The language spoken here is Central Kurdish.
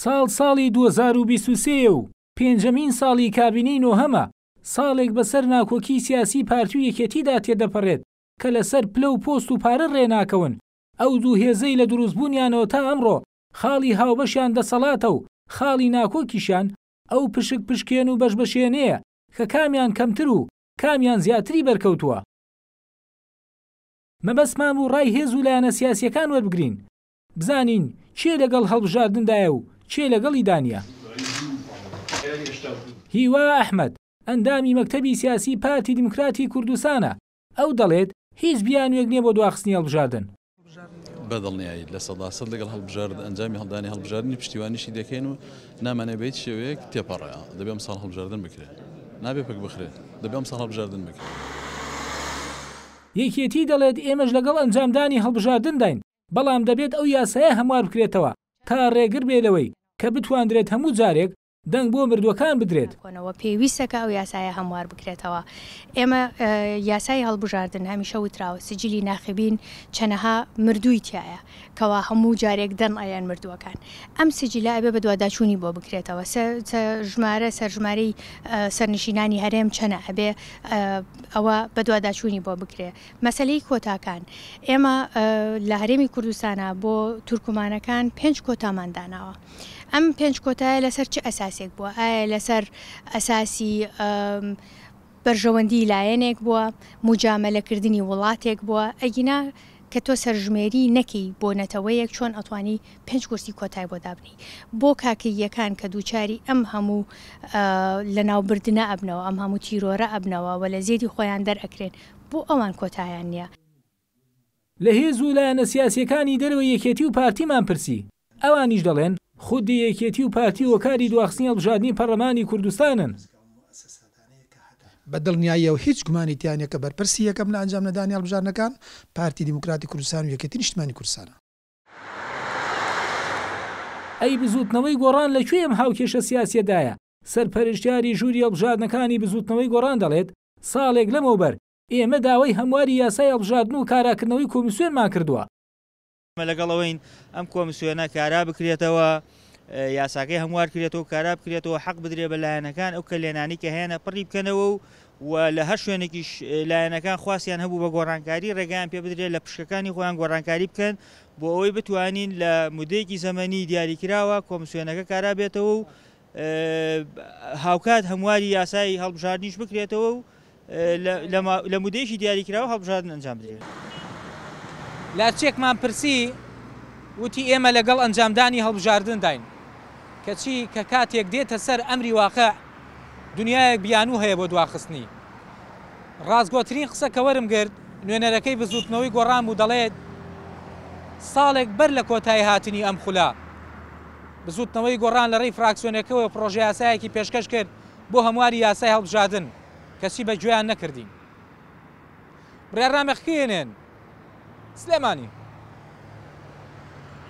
ساڵ ساڵی 2023 و پێنجەمین ساڵی کابینەی نۆهەمە ساڵێک بەسەر ناکۆکی سیاسی پارتوی یەکێتیدا تێدەپەڕێت کە لەسەر پلە و پۆست و پارە ڕێناکەون ئەو دوو هێزەی لە دروستبوونیانەوە تا ئەمڕۆ خاڵی هاوبەشیان دەسەڵاتە و خاڵی ناکۆکیشان ئەو پشک پشکێن و بەشبەشێنەیە کە کامیان کەمتر و کامیان زیاتری بەرکەوتووە مەبەسمان و ڕای هێز و لایەنە سیاسیەکان وەربگرین بزانین چێ لەگەڵ هەڵبژاردندایە و کێ لەگەڵی دانیا هیوا ئەحمد ئەندامی مەکتتەبی سیاسی پارتی دموکراتی کوردستانە ئەو دەڵێت هیچ بیان وێک نییە بۆ دواخستنی هەڵبژاردن بەدڵنیایی لە سەداسەد لەگەڵ هەڵبژارد ئەنجامی هەڵدانی هەڵبژاردننی پشتیوانیشی دەکەین و نامانە بێت شێوەیەک تێپەڕەیە دەبێم ساڵ هەڵبژاردن بکرێت نابێ پک بخرێت دەبێم ساڵ هەڵبژاردن بکرێت یەکێتی دەڵێت ئێمەش لەگەڵ ئەنجامدانی هەڵبژاردن داین بەڵام دەبێت ئەو یاسەیە هەموار بکرێتەوە تا ڕێگر بێلەوەی کە بتواندرێت هەموو جارێک دەنگ بۆ مردوەکان بدرێت خۆنەوە پێویستەکە و یاسایە هەموار بکرێتەوە ئێمە یاسای هەڵبژاردن هەمیشە وتراوە سجلی ناخبین چەنەها مردووی تایە کەوا هەموو جارێک دەن ئایان مردووەکان ئەم سجللا ئەبێ بە دوواداچوونی بۆ بکرێتەوە ژمارە سەرژمارەی سەرنشینانی هەرێم چەنە هەبێ ئەوە بە دوواداچوونی بۆ بکرێت مەسلەی کۆتاکان ئێمە لە هەرێمی کوردستانە بۆ تورکمانەکان پێنج کۆتامانداناوە. ئەم پێنج کۆتایە لەسەر چه ئەساسێک بووە ئایا لەسەر ئەساسی بەرژەوەندی لایەنێک بووە مجامەلەکردنی وڵاتێک بووە ئەگینا کە تۆ سەرژمێری نەکەی بۆ نەتەوەیەک چۆن ئەتوانی پێنج کورسی کۆتای بۆ دابنی بۆ کاکەیەکان کە دووچاری ئەم هەموو لە ناوبردنە ئەبنەوە ئەم هەموو تیرۆرە ئەبنەوە و لە زێری خۆیان دەرئەکرێن بۆ ئەوان کۆتایان نییە لە هێز و لایەنە سیاسەکانی دەرەوە یەکێتی و پارتیمان پرسی ئەوانیش دەڵێن خودی یەکێتی و پارتی و کاری دواخستنی هەڵبژاردننی پەرلەمانی کوردستانن بە دڵنیاییەوە هیچ گومانی تیانەکە بەرپرسی یەکەم لە ئەنجام نەدانی هەڵبژارنەکان پارتی دیموکراتی کوردستان و یەکەتی نیشتمانی کوردستانە ئەی بزوتنەوەی گۆڕان لەکوێ ئەم هاوکێشە سیاسەدایە سەرپەرشتیاری ژووری هەڵبژاردنەکانی بزوتنەوەی گۆڕان دەڵێت ساڵێک لەمەوبەر ئێمە داوای هەمواری یاسای هەڵبژاردن و کاراکردنەوەی کۆمیسیۆنمان کردووە لەگەڵەوەین ئەم کۆمسیۆنە کارا بکرێتەوە یاساکەی هەموار کرێتەوە کارا بکرێتەوە حەق بدرێ بە لایەنەکان ئەو کە لێنانی کە هێنە پڕی بکەنەوە و و لە هە شوێنێکیش لایەنەکان خواستیان هەبوو بە گۆڕانکاری ڕێگەیان پێ بدرێت لە پشکەکانی خۆیان گۆڕانکاری بکەن بۆ ئەوەی بتوانین لە مودەیەکی زەمەنی دیاریکراوە کۆمسیۆنەکە کارا بێتەوە و هاوکات هەمواری یاسایی هەڵبژاردنیش بکرێتەوە و لە مودەیەکی دیاریکراوە هەڵبژاردن ئەنجام بدرێت. لاچێکمان پرسی وتی ئێمە لەگەڵ ئەنجامدانی هەڵبژاردن داین کەچی کە کاتێک دێتە سەر ئەمری واقع دنیایەک بیان و هەیە بۆ دواخستنی ڕازگۆترین قسە کە وەرم گرت نوێنەرەکەی بزوتنەوەی گۆڕام و دەڵێت ساڵێک بەر لە کۆتایی هاتنی ئەم خولا بزوتنەوەی گۆڕان لە ڕێی فراکسیۆنەکەەوە پرۆژه یاسایەکی پێشکەش کرد بۆ هەمواری یاسای هەڵبژادن کەسی بە گوێیان نەکردین برێ ڕامەخکێنێن سلێمانی